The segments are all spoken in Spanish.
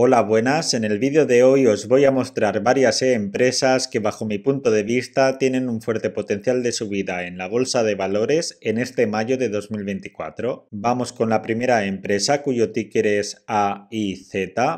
Hola, buenas. En el vídeo de hoy os voy a mostrar varias empresas que bajo mi punto de vista tienen un fuerte potencial de subida en la bolsa de valores en este mayo de 2024. Vamos con la primera empresa cuyo ticker es AIZ.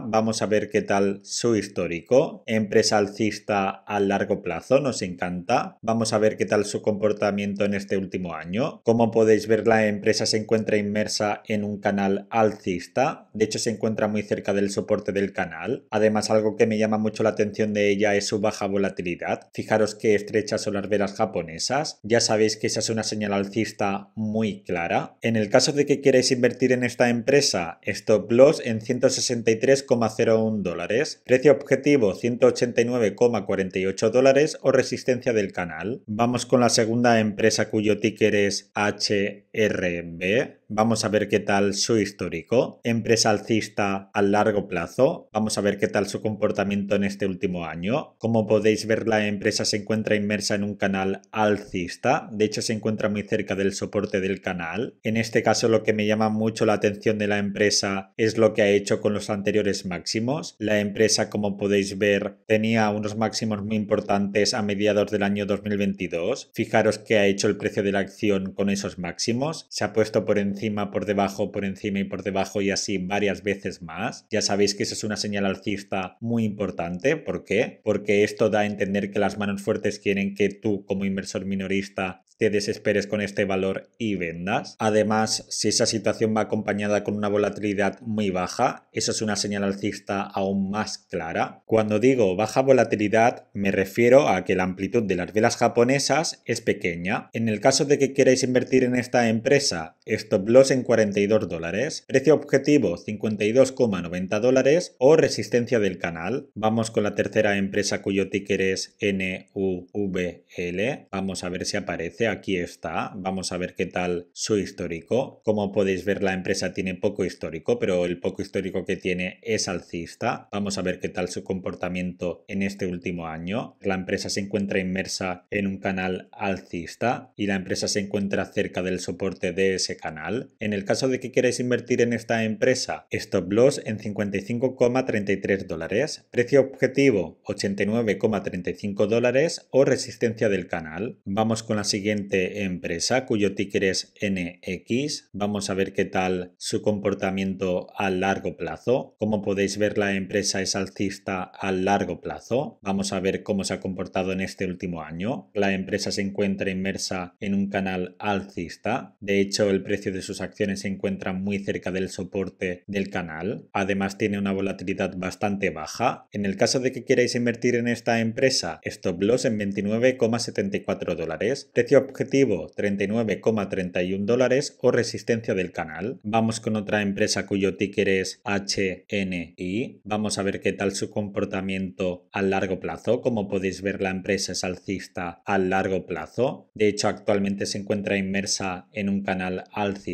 Vamos a ver qué tal su histórico. Empresa alcista a largo plazo, nos encanta. Vamos a ver qué tal su comportamiento en este último año. Como podéis ver, la empresa se encuentra inmersa en un canal alcista. De hecho, se encuentra muy cerca del soporte del canal. Además, algo que me llama mucho la atención de ella es su baja volatilidad. Fijaros qué estrechas son las velas japonesas. Ya sabéis que esa es una señal alcista muy clara. En el caso de que queráis invertir en esta empresa, stop loss en 163,01 dólares, precio objetivo 189,48 dólares o resistencia del canal. Vamos con la segunda empresa cuyo ticker es HRB. Vamos a ver qué tal su histórico. Empresa alcista a largo plazo. Vamos a ver qué tal su comportamiento en este último año. Como podéis ver, la empresa se encuentra inmersa en un canal alcista. De hecho, se encuentra muy cerca del soporte del canal. En este caso, lo que me llama mucho la atención de la empresa es lo que ha hecho con los anteriores máximos. La empresa, como podéis ver, tenía unos máximos muy importantes a mediados del año 2022. Fijaros que ha hecho el precio de la acción con esos máximos. Se ha puesto por encima por debajo, por encima y por debajo y así varias veces más. Ya sabéis que eso es una señal alcista muy importante. ¿Por qué? Porque esto da a entender que las manos fuertes quieren que tú como inversor minorista te desesperes con este valor y vendas. Además, si esa situación va acompañada con una volatilidad muy baja, eso es una señal alcista aún más clara. Cuando digo baja volatilidad, me refiero a que la amplitud de las velas japonesas es pequeña. En el caso de que queráis invertir en esta empresa, esto los en 42 dólares, precio objetivo 52,90 dólares o resistencia del canal. Vamos con la tercera empresa cuyo ticker es NUVL. Vamos a ver si aparece, aquí está, vamos a ver qué tal su histórico. Como podéis ver la empresa tiene poco histórico, pero el poco histórico que tiene es alcista. Vamos a ver qué tal su comportamiento en este último año. La empresa se encuentra inmersa en un canal alcista y la empresa se encuentra cerca del soporte de ese canal en el caso de que queráis invertir en esta empresa, stop loss en 55,33 dólares, precio objetivo 89,35 dólares o resistencia del canal. Vamos con la siguiente empresa cuyo ticker es NX. Vamos a ver qué tal su comportamiento a largo plazo. Como podéis ver, la empresa es alcista a largo plazo. Vamos a ver cómo se ha comportado en este último año. La empresa se encuentra inmersa en un canal alcista. De hecho, el precio de su sus acciones se encuentran muy cerca del soporte del canal. Además tiene una volatilidad bastante baja. En el caso de que queráis invertir en esta empresa, stop loss en 29,74 dólares, precio objetivo 39,31 dólares o resistencia del canal. Vamos con otra empresa cuyo ticker es HNI. Vamos a ver qué tal su comportamiento a largo plazo. Como podéis ver, la empresa es alcista a largo plazo. De hecho, actualmente se encuentra inmersa en un canal alcista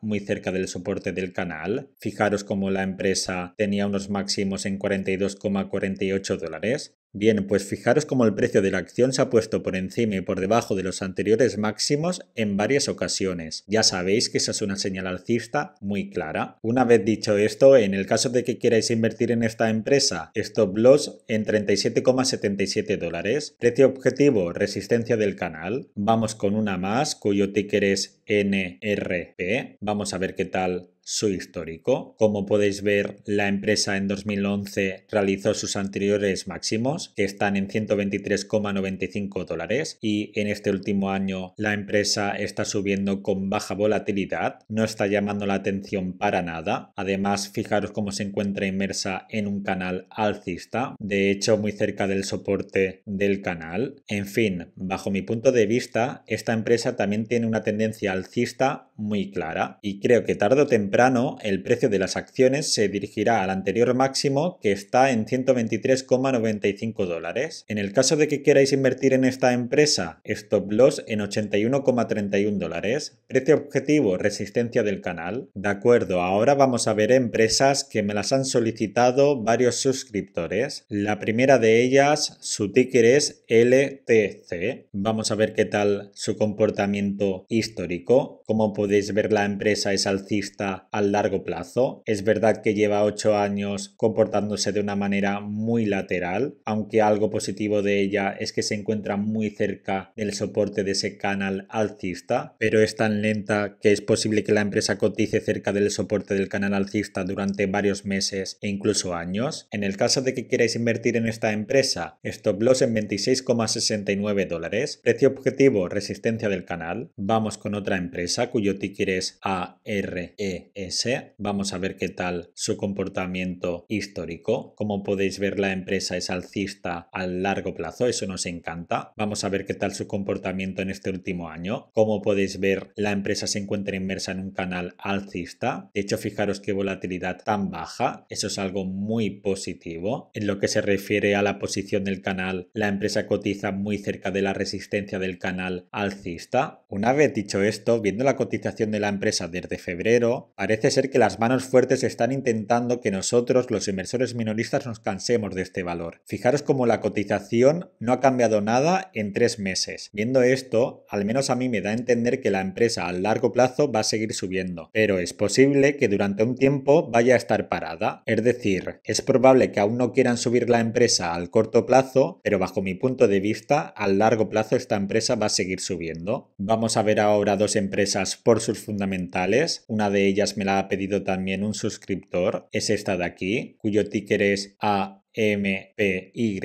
muy cerca del soporte del canal. Fijaros cómo la empresa tenía unos máximos en 42,48 dólares. Bien, pues fijaros cómo el precio de la acción se ha puesto por encima y por debajo de los anteriores máximos en varias ocasiones. Ya sabéis que esa es una señal alcista muy clara. Una vez dicho esto, en el caso de que queráis invertir en esta empresa, stop loss en 37,77 dólares, precio objetivo, resistencia del canal. Vamos con una más cuyo ticker es NRP. Vamos a ver qué tal su histórico. Como podéis ver, la empresa en 2011 realizó sus anteriores máximos, que están en 123,95 dólares, y en este último año la empresa está subiendo con baja volatilidad, no está llamando la atención para nada. Además, fijaros cómo se encuentra inmersa en un canal alcista, de hecho muy cerca del soporte del canal. En fin, bajo mi punto de vista, esta empresa también tiene una tendencia alcista muy clara y creo que tarde o temprano el precio de las acciones se dirigirá al anterior máximo que está en 123,95 dólares. En el caso de que queráis invertir en esta empresa, stop loss en 81,31 dólares. Precio objetivo, resistencia del canal. De acuerdo, ahora vamos a ver empresas que me las han solicitado varios suscriptores. La primera de ellas, su ticker es LTC. Vamos a ver qué tal su comportamiento histórico. Como podéis ver, la empresa es alcista al largo plazo. Es verdad que lleva ocho años comportándose de una manera muy lateral, aunque algo positivo de ella es que se encuentra muy cerca del soporte de ese canal alcista, pero es tan lenta que es posible que la empresa cotice cerca del soporte del canal alcista durante varios meses e incluso años. En el caso de que queráis invertir en esta empresa, stop loss en 26,69 dólares, precio objetivo, resistencia del canal. Vamos con otra empresa cuyo ticker es ARE eh, Vamos a ver qué tal su comportamiento histórico. Como podéis ver, la empresa es alcista a largo plazo, eso nos encanta. Vamos a ver qué tal su comportamiento en este último año. Como podéis ver, la empresa se encuentra inmersa en un canal alcista. De hecho, fijaros qué volatilidad tan baja. Eso es algo muy positivo. En lo que se refiere a la posición del canal, la empresa cotiza muy cerca de la resistencia del canal alcista. Una vez dicho esto, viendo la cotización de la empresa desde febrero, Parece ser que las manos fuertes están intentando que nosotros, los inversores minoristas, nos cansemos de este valor. Fijaros como la cotización no ha cambiado nada en tres meses. Viendo esto, al menos a mí me da a entender que la empresa a largo plazo va a seguir subiendo, pero es posible que durante un tiempo vaya a estar parada. Es decir, es probable que aún no quieran subir la empresa al corto plazo, pero bajo mi punto de vista, a largo plazo esta empresa va a seguir subiendo. Vamos a ver ahora dos empresas por sus fundamentales, una de ellas me la ha pedido también un suscriptor, es esta de aquí, cuyo ticker es A MPY.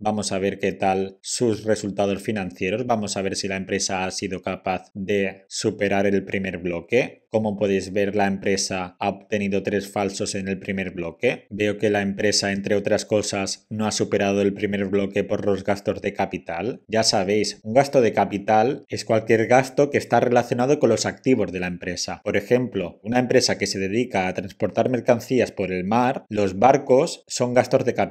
Vamos a ver qué tal sus resultados financieros. Vamos a ver si la empresa ha sido capaz de superar el primer bloque. Como podéis ver, la empresa ha obtenido tres falsos en el primer bloque. Veo que la empresa, entre otras cosas, no ha superado el primer bloque por los gastos de capital. Ya sabéis, un gasto de capital es cualquier gasto que está relacionado con los activos de la empresa. Por ejemplo, una empresa que se dedica a transportar mercancías por el mar, los barcos son gastos de capital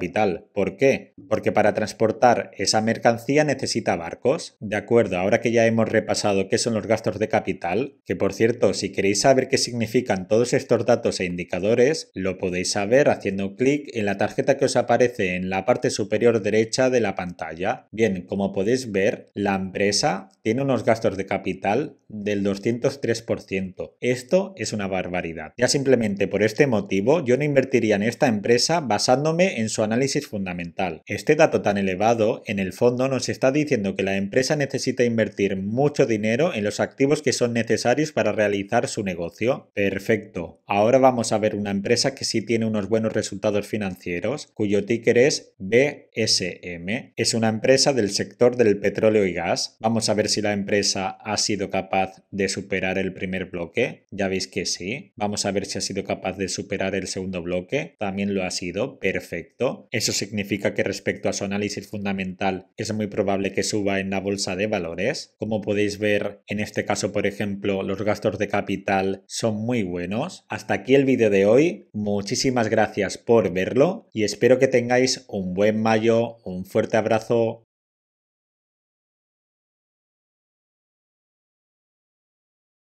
¿Por qué? Porque para transportar esa mercancía necesita barcos. De acuerdo, ahora que ya hemos repasado qué son los gastos de capital, que por cierto, si queréis saber qué significan todos estos datos e indicadores, lo podéis saber haciendo clic en la tarjeta que os aparece en la parte superior derecha de la pantalla. Bien, como podéis ver, la empresa tiene unos gastos de capital del 203%. Esto es una barbaridad. Ya simplemente por este motivo yo no invertiría en esta empresa basándome en su análisis fundamental. Este dato tan elevado, en el fondo, nos está diciendo que la empresa necesita invertir mucho dinero en los activos que son necesarios para realizar su negocio. Perfecto. Ahora vamos a ver una empresa que sí tiene unos buenos resultados financieros, cuyo ticker es BSM. Es una empresa del sector del petróleo y gas. Vamos a ver si la empresa ha sido capaz de superar el primer bloque. Ya veis que sí. Vamos a ver si ha sido capaz de superar el segundo bloque. También lo ha sido. Perfecto eso significa que respecto a su análisis fundamental es muy probable que suba en la bolsa de valores. Como podéis ver, en este caso, por ejemplo, los gastos de capital son muy buenos. Hasta aquí el vídeo de hoy. Muchísimas gracias por verlo y espero que tengáis un buen mayo, un fuerte abrazo